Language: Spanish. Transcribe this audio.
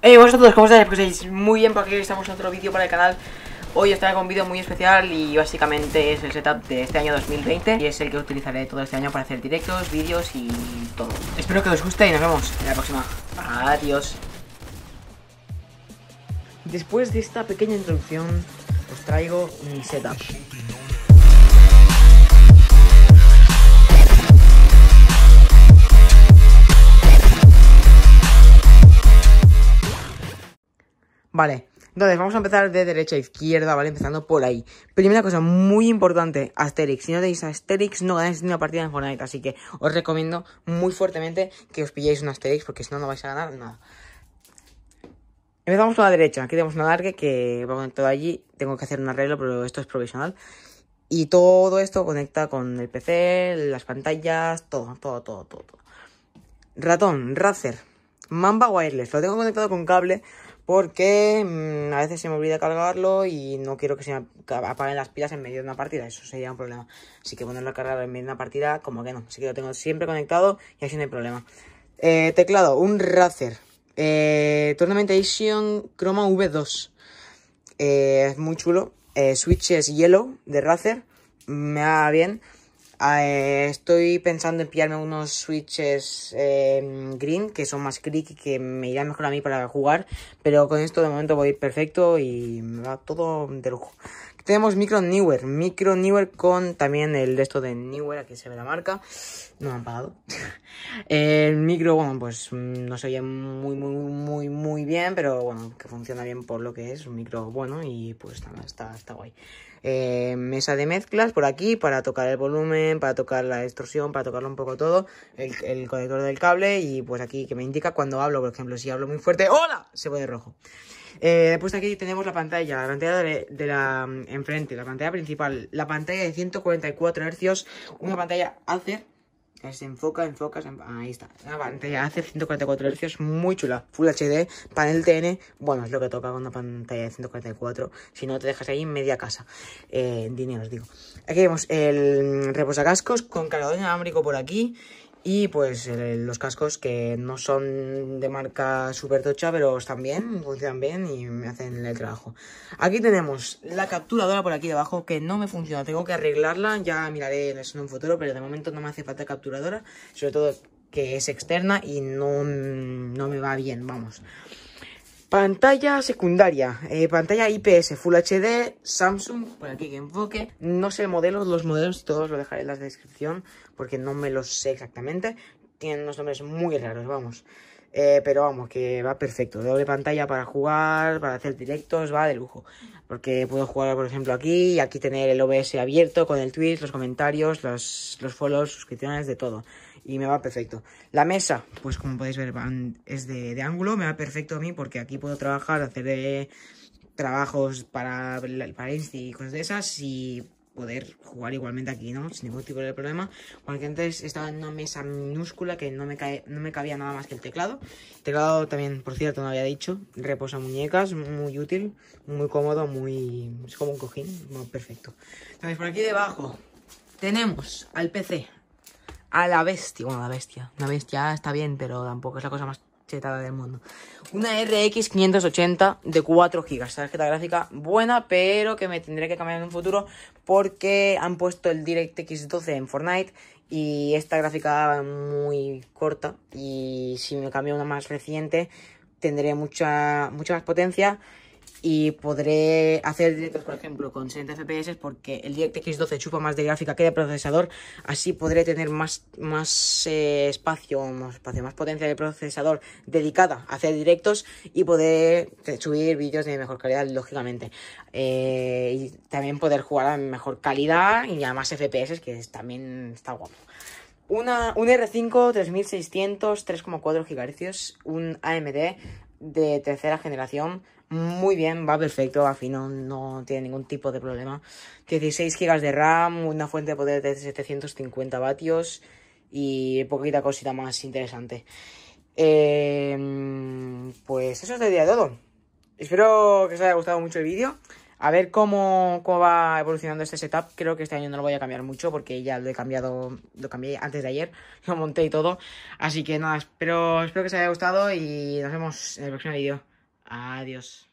Hey, vosotros, ¿cómo estáis? ¿Os estáis muy bien, porque estamos en otro vídeo para el canal Hoy os traigo un vídeo muy especial y básicamente es el setup de este año 2020 Y es el que utilizaré todo este año para hacer directos, vídeos y todo Espero que os guste y nos vemos en la próxima Adiós Después de esta pequeña introducción, os traigo mi setup Vale, entonces vamos a empezar de derecha a izquierda, ¿vale? Empezando por ahí. Primera cosa muy importante, Asterix. Si no tenéis Asterix, no ganáis ninguna partida en Fortnite. Así que os recomiendo muy fuertemente que os pilléis un Asterix, porque si no, no vais a ganar nada. Empezamos por la derecha. Aquí tenemos una larga que va conectado allí. Tengo que hacer un arreglo, pero esto es provisional. Y todo esto conecta con el PC, las pantallas, todo, todo, todo, todo. todo. Ratón, Razer, Mamba Wireless. Lo tengo conectado con cable porque mm, a veces se me olvida cargarlo y no quiero que se me apaguen las pilas en medio de una partida. Eso sería un problema. Así que ponerlo a cargar en medio de una partida, como que no. Así que lo tengo siempre conectado y así no hay problema. Eh, teclado, un Razer. Eh, Tournament Edition Chroma V2. Eh, es muy chulo. Eh, switches es Yellow de Razer. Mm, me va bien. Ah, eh, estoy pensando en pillarme unos switches em, green que son más click y que me irán mejor a mí para jugar. Pero con esto de momento voy a ir perfecto y me va todo de lujo. tenemos Micro Newer. Micro Newer con también el resto de Newer. Aquí se ve la marca. No me han pagado. el micro, bueno, pues mm, no se oye muy, muy, muy, muy bien. Pero bueno, que funciona bien por lo que es. Un micro bueno y pues nada, está, está guay. Eh, mesa de mezclas por aquí para tocar el volumen, para tocar la distorsión, para tocarlo un poco todo, el, conector del cable y pues aquí que me indica cuando hablo, por ejemplo, si hablo muy fuerte, ¡hola! Se pone rojo. después eh, aquí tenemos la pantalla, la pantalla de, la mm, enfrente, la pantalla principal, la pantalla de 144 Hz, una pantalla Acer se enfoca, enfocas ahí está. La ah, pantalla hace 144 Hz, muy chula. Full HD, panel TN. Bueno, es lo que toca con una pantalla de 144. Si no, te dejas ahí en media casa. Eh, dinero, os digo. Aquí vemos el reposacascos con cargador inalámbrico por aquí. Y pues los cascos que no son de marca super tocha, pero están bien, funcionan bien y me hacen el trabajo. Aquí tenemos la capturadora por aquí debajo que no me funciona, tengo que arreglarla, ya miraré en un futuro, pero de momento no me hace falta capturadora, sobre todo que es externa y no me va bien, vamos. Pantalla secundaria, eh, pantalla IPS, Full HD, Samsung, por aquí que enfoque. No sé modelos, los modelos todos los dejaré en la descripción porque no me los sé exactamente. Tienen unos nombres muy raros, vamos. Eh, pero vamos, que va perfecto. Doble pantalla para jugar, para hacer directos, va de lujo. Porque puedo jugar, por ejemplo, aquí y aquí tener el OBS abierto con el tweet, los comentarios, los, los follows, suscripciones, de todo. Y me va perfecto. La mesa, pues como podéis ver, es de, ángulo. Me va perfecto a mí porque aquí puedo trabajar, hacer eh, trabajos para, el Insta y cosas de esas. Y poder jugar igualmente aquí, ¿no? Sin ningún tipo de problema. Porque antes estaba en una mesa minúscula que no me, cae, no me cabía nada más que el teclado. El teclado también, por cierto, no había dicho. Reposa muñecas, muy útil, muy cómodo, muy... Es como un cojín, perfecto. Entonces, por aquí debajo tenemos al PC. A la bestia, bueno, la bestia. La bestia está bien, pero tampoco es la cosa más del mundo. Una RX 580 de 4 GB. Esta gráfica buena, pero que me tendré que cambiar en un futuro porque han puesto el DirectX 12 en Fortnite y esta gráfica muy corta y si me cambio una más reciente tendré mucha, mucha más potencia y podré hacer directos, por ejemplo, con 60 FPS porque el DirectX 12 chupa más de gráfica que de procesador, así podré tener más, eh, espacio, más espacio, más potencia de procesador dedicada a hacer directos y poder subir vídeos de mejor calidad, lógicamente. Eh, y también poder jugar a mejor calidad y a más FPS, que también está guapo. Una, un R5 3600, 3,4 GHz, un AMD de tercera generación, muy bien, va perfecto, al no tiene ningún tipo de problema. 16 GB de RAM, una fuente de poder de 750 vatios y poquita cosita más interesante. Em, pues eso es todo. Espero que os haya gustado mucho el vídeo. A ver cómo, cómo, va evolucionando este setup. Creo que este año no lo voy a cambiar mucho porque ya lo he cambiado, lo cambié antes de ayer, lo monté y todo. Así que nada, espero, espero que os haya gustado y nos vemos en el próximo vídeo. Adiós.